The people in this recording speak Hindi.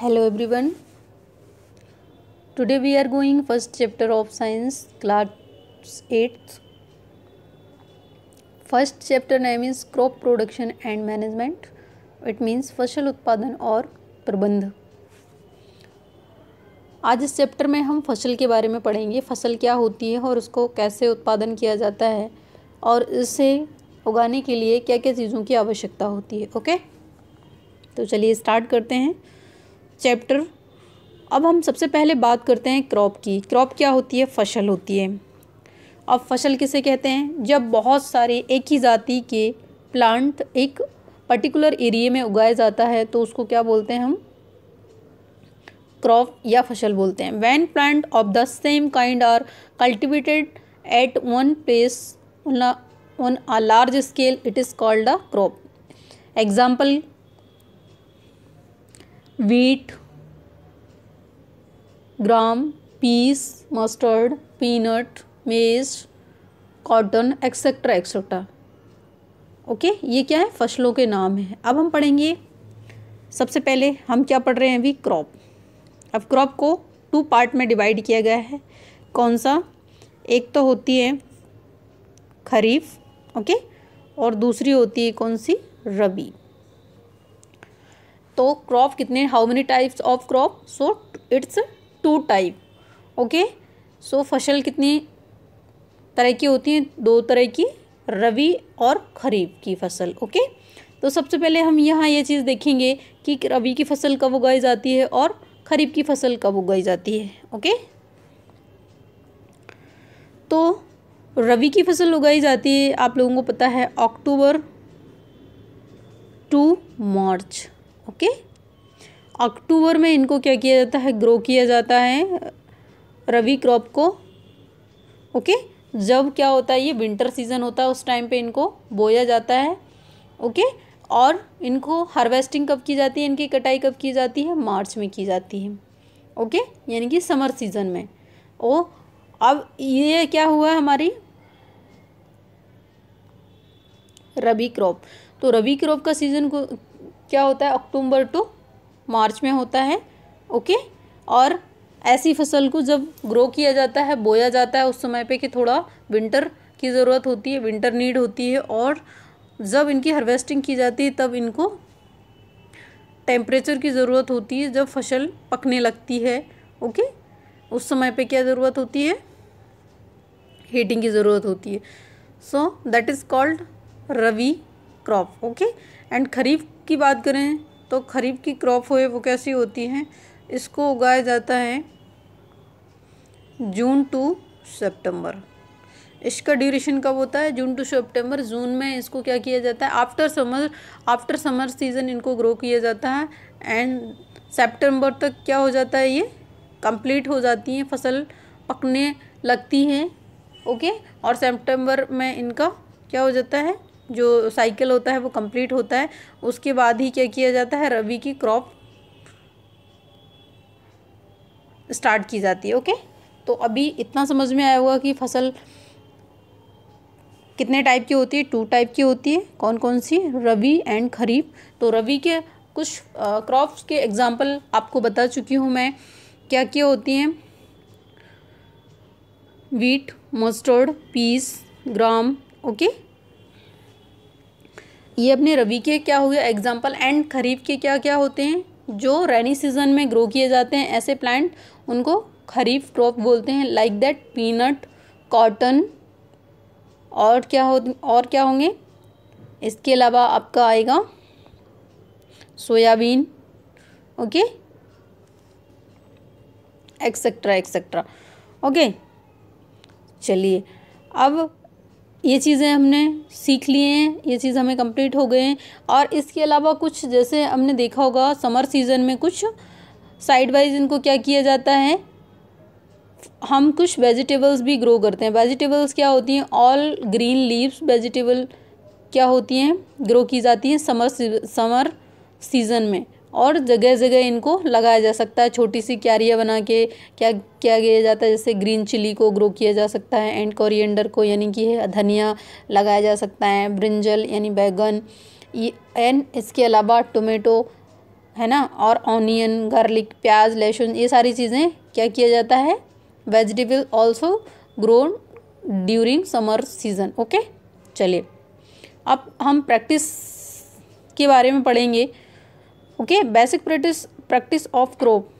Hello everyone today we are going first chapter of science class eighth first chapter name is crop production and management it means फसल उत्पादन और प्रबंध आज इस चैप्टर में हम फसल के बारे में पढ़ेंगे फसल क्या होती है और उसको कैसे उत्पादन किया जाता है और इसे उगाने के लिए क्या क्या चीज़ों की आवश्यकता होती है ओके तो चलिए स्टार्ट करते हैं चैप्टर अब हम सबसे पहले बात करते हैं क्रॉप की क्रॉप क्या होती है फसल होती है अब फसल किसे कहते हैं जब बहुत सारे एक ही जाति के प्लांट एक पर्टिकुलर एरिए में उगाया जाता है तो उसको क्या बोलते हैं हम क्रॉप या फसल बोलते हैं when plant of the same kind are cultivated at one place on a large scale it is called a crop example wheat gram peas mustard peanut maize cotton etc etc okay okay, ये क्या है फसलों के नाम हैं अब हम पढ़ेंगे सबसे पहले हम क्या पढ़ रहे हैं अभी क्रॉप अब क्रॉप को टू पार्ट में डिवाइड किया गया है कौन सा एक तो होती है खरीफ ओके और दूसरी होती है कौन सी रबी तो क्रॉप कितने how many types of crop so it's two type okay so फसल कितनी तरह की होती हैं दो तरह की रवि और खरीफ की फसल ओके okay? तो सबसे पहले हम यहाँ ये चीज़ देखेंगे कि रवि की फसल कब उगाई जाती है और खरीफ की फसल कब उगाई जाती है ओके तो रवि की फसल उगाई जाती है आप लोगों को पता है अक्टूबर टू मार्च ओके अक्टूबर में इनको क्या किया जाता है ग्रो किया जाता है रवि क्रॉप को ओके जब क्या होता है ये विंटर सीजन होता है उस टाइम पे इनको बोया जाता है ओके और इनको हार्वेस्टिंग कब की जाती है इनकी कटाई कब की जाती है मार्च में की जाती है ओके यानी कि समर सीजन में ओ अब ये क्या हुआ है हमारी रबी क्रॉप तो रबी क्रॉप का सीज़न क्या होता है अक्टूबर टू मार्च में होता है ओके और ऐसी फसल को जब ग्रो किया जाता है बोया जाता है उस समय पे कि थोड़ा विंटर की ज़रूरत होती है विंटर नीड होती है और जब इनकी हार्वेस्टिंग की जाती है तब इनको टेम्परेचर की ज़रूरत होती है जब फसल पकने लगती है ओके उस समय पे क्या ज़रूरत होती है हीटिंग की ज़रूरत होती है so that is called rabi crop okay and kharif की बात करें तो खरीफ की क्रॉप हुए वो कैसी होती हैं इसको उगाया जाता है जून टू सितंबर इसका ड्यूरेशन कब होता है जून टू सितंबर जून में इसको क्या किया जाता है after summer after summer season इनको ग्रो किया जाता है एंड सितंबर तक क्या हो जाता है ये कंप्लीट हो जाती हैं फसल पकने लगती हैं ओके और सितंबर में इनका क्या हो जाता है जो साइकिल होता है वो कंप्लीट होता है उसके बाद ही क्या किया जाता है रवि की क्रॉप स्टार्ट की जाती है ओके तो अभी इतना समझ में आया होगा कि फसल कितने टाइप की होती है टू टाइप की होती है कौन कौन सी रवि एंड खरीफ तो रवि के कुछ क्रॉप्स के एग्ज़ाम्पल आपको बता चुकी हूँ मैं क्या क्या होती हैं wheat mustard peas gram okay ये अपने रवि के क्या हो गया एग्जाम्पल एंड खरीफ के क्या क्या होते हैं जो रेनी सीजन में ग्रो किए जाते हैं ऐसे प्लांट उनको खरीफ क्रॉप बोलते हैं लाइक दैट पीनट कॉटन और क्या हो और क्या होंगे इसके अलावा आपका आएगा soybean okay etcetera etcetera okay चलिए अब ये चीज़ें हमने सीख लिए हैं ये चीज़ हमें कंप्लीट हो गए हैं और इसके अलावा कुछ जैसे हमने देखा होगा समर सीज़न में कुछ साइड वाइज इनको क्या किया जाता है हम कुछ वेजिटेबल्स भी ग्रो करते हैं वेजिटेबल्स क्या होती हैं ऑल ग्रीन लीव्स वेजिटेबल क्या होती हैं ग्रो की जाती हैं समर समर सीज़न में और जगह जगह इनको लगाया जा सकता है छोटी सी क्यारियाँ बना के क्या क्या किया जाता है जैसे ग्रीन चिली को ग्रो किया जा सकता है एंड कोरिएंडर को यानी कि धनिया लगाया जा सकता है ब्रिंजल यानी बैगन एंड इसके अलावा टोमेटो है ना और ऑनियन गार्लिक प्याज लहसुन ये सारी चीज़ें क्या किया जाता है vegetable also grown during summer season okay चलिए अब हम प्रैक्टिस के बारे में पढ़ेंगे okay basic practice practice of crop